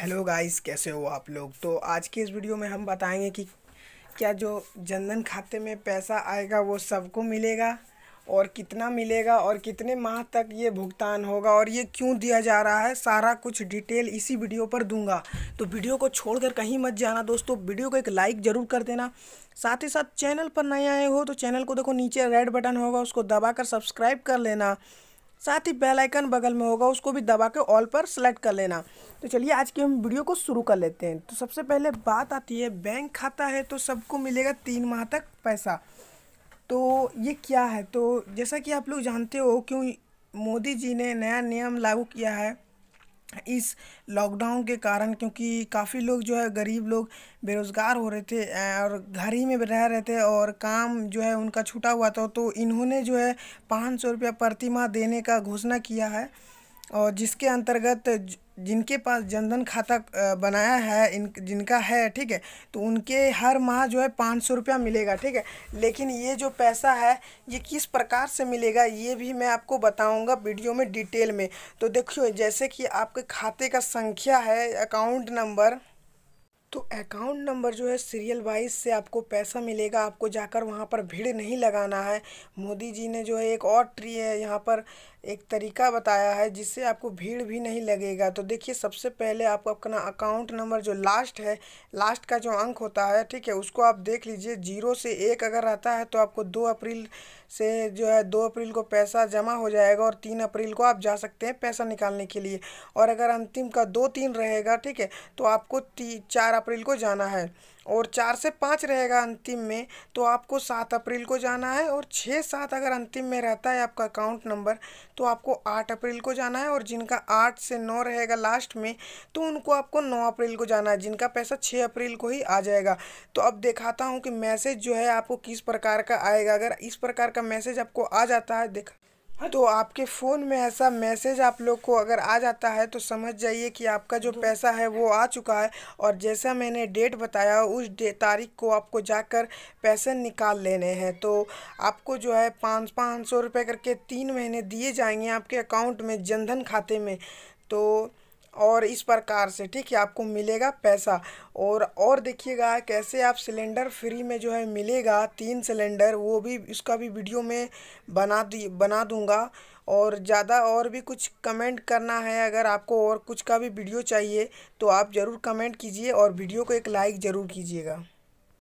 hello guys कैसे हो आप लोग तो आज की इस वीडियो में हम बताएंगे कि क्या जो जनधन खाते में पैसा आएगा वो सबको मिलेगा और कितना मिलेगा और कितने माह तक ये भुगतान होगा और ये क्यों दिया जा रहा है सारा कुछ डिटेल इसी वीडियो पर दूंगा तो वीडियो को छोड़कर कहीं मत जाना दोस्तों वीडियो को एक लाइक ज़रूर कर देना साथ ही साथ चैनल पर नए आए हो तो चैनल को देखो नीचे रेड बटन होगा उसको दबा कर सब्सक्राइब कर लेना साथ ही बेल आइकन बगल में होगा उसको भी दबा के ऑल पर सेलेक्ट कर लेना तो चलिए आज की हम वीडियो को शुरू कर लेते हैं तो सबसे पहले बात आती है बैंक खाता है तो सबको मिलेगा तीन माह तक पैसा तो ये क्या है तो जैसा कि आप लोग जानते हो क्यों मोदी जी ने नया नियम लागू किया है इस लॉकडाउन के कारण क्योंकि काफ़ी लोग जो है गरीब लोग बेरोज़गार हो रहे थे और घर ही में रह रहे थे और काम जो है उनका छूटा हुआ था तो इन्होंने जो है पाँच सौ रुपया प्रतिमाह देने का घोषणा किया है और जिसके अंतर्गत जिनके पास जनधन खाता बनाया है इन जिनका है ठीक है तो उनके हर माह जो है पाँच सौ रुपया मिलेगा ठीक है लेकिन ये जो पैसा है ये किस प्रकार से मिलेगा ये भी मैं आपको बताऊंगा वीडियो में डिटेल में तो देखियो जैसे कि आपके खाते का संख्या है अकाउंट नंबर तो अकाउंट नंबर जो है सीरियल वाइज से आपको पैसा मिलेगा आपको जाकर वहाँ पर भीड़ नहीं लगाना है मोदी जी ने जो है एक और ट्री है यहाँ पर एक तरीका बताया है जिससे आपको भीड़ भी नहीं लगेगा तो देखिए सबसे पहले आपको अपना अकाउंट नंबर जो लास्ट है लास्ट का जो अंक होता है ठीक है उसको आप देख लीजिए जीरो से एक अगर रहता है तो आपको दो अप्रैल से जो है दो अप्रैल को पैसा जमा हो जाएगा और तीन अप्रैल को आप जा सकते हैं पैसा निकालने के लिए और अगर अंतिम का दो तीन रहेगा ठीक है तो आपको ती चार अप्रैल को जाना है और चार से पाँच रहेगा अंतिम में तो आपको सात अप्रैल को जाना है और छः सात अगर अंतिम में रहता है आपका अकाउंट नंबर तो आपको आठ अप्रैल को जाना है और जिनका आठ से नौ रहेगा लास्ट में तो उनको आपको नौ अप्रैल को जाना है जिनका पैसा छः अप्रैल को ही आ जाएगा तो अब दिखाता हूँ कि मैसेज जो है आपको किस प्रकार का आएगा अगर इस प्रकार का का मैसेज आपको आ जाता है देख तो आपके फ़ोन में ऐसा मैसेज आप लोग को अगर आ जाता है तो समझ जाइए कि आपका जो पैसा है वो आ चुका है और जैसा मैंने डेट बताया उस डे तारीख को आपको जाकर पैसे निकाल लेने हैं तो आपको जो है पाँच पाँच सौ रुपये करके तीन महीने दिए जाएंगे आपके अकाउंट में जनधन खाते में तो और इस प्रकार से ठीक है आपको मिलेगा पैसा और और देखिएगा कैसे आप सिलेंडर फ्री में जो है मिलेगा तीन सिलेंडर वो भी उसका भी वीडियो में बना दी बना दूंगा और ज़्यादा और भी कुछ कमेंट करना है अगर आपको और कुछ का भी वीडियो चाहिए तो आप ज़रूर कमेंट कीजिए और वीडियो को एक लाइक ज़रूर कीजिएगा